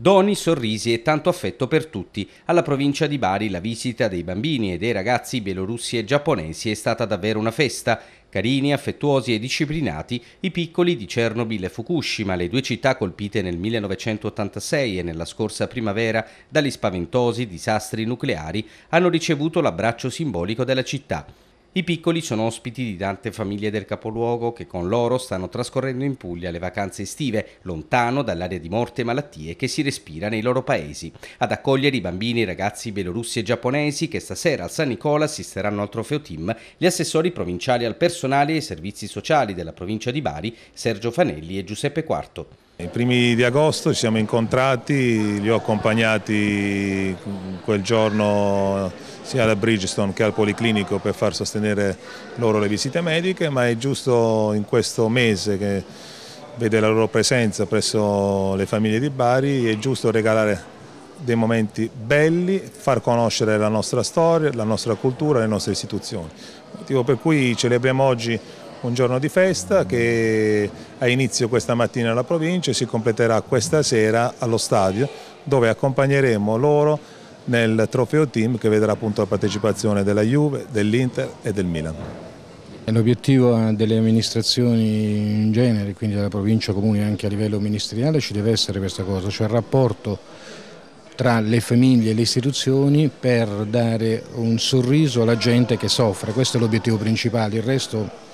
Doni, sorrisi e tanto affetto per tutti. Alla provincia di Bari la visita dei bambini e dei ragazzi bielorussi e giapponesi è stata davvero una festa. Carini, affettuosi e disciplinati, i piccoli di Chernobyl e Fukushima, le due città colpite nel 1986 e nella scorsa primavera dagli spaventosi disastri nucleari, hanno ricevuto l'abbraccio simbolico della città. I piccoli sono ospiti di tante famiglie del capoluogo che con loro stanno trascorrendo in Puglia le vacanze estive, lontano dall'area di morte e malattie che si respira nei loro paesi. Ad accogliere i bambini e ragazzi bielorussi e giapponesi che stasera al San Nicola assisteranno al trofeo team, gli assessori provinciali al personale e ai servizi sociali della provincia di Bari, Sergio Fanelli e Giuseppe Quarto. I primi di agosto ci siamo incontrati, li ho accompagnati quel giorno sia alla Bridgestone che al Policlinico per far sostenere loro le visite mediche, ma è giusto in questo mese che vede la loro presenza presso le famiglie di Bari, è giusto regalare dei momenti belli, far conoscere la nostra storia, la nostra cultura, le nostre istituzioni. Motivo per cui celebriamo oggi un giorno di festa che ha inizio questa mattina alla provincia e si completerà questa sera allo stadio dove accompagneremo loro nel trofeo team che vedrà appunto la partecipazione della Juve, dell'Inter e del Milan. l'obiettivo eh, delle amministrazioni in genere, quindi della provincia comune anche a livello ministeriale, ci deve essere questa cosa, cioè il rapporto tra le famiglie e le istituzioni per dare un sorriso alla gente che soffre, questo è l'obiettivo principale, il resto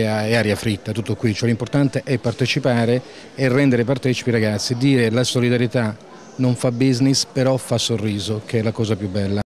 e aria fritta, tutto qui. Cioè, l'importante è partecipare e rendere partecipi i ragazzi, dire la solidarietà non fa business però fa sorriso, che è la cosa più bella.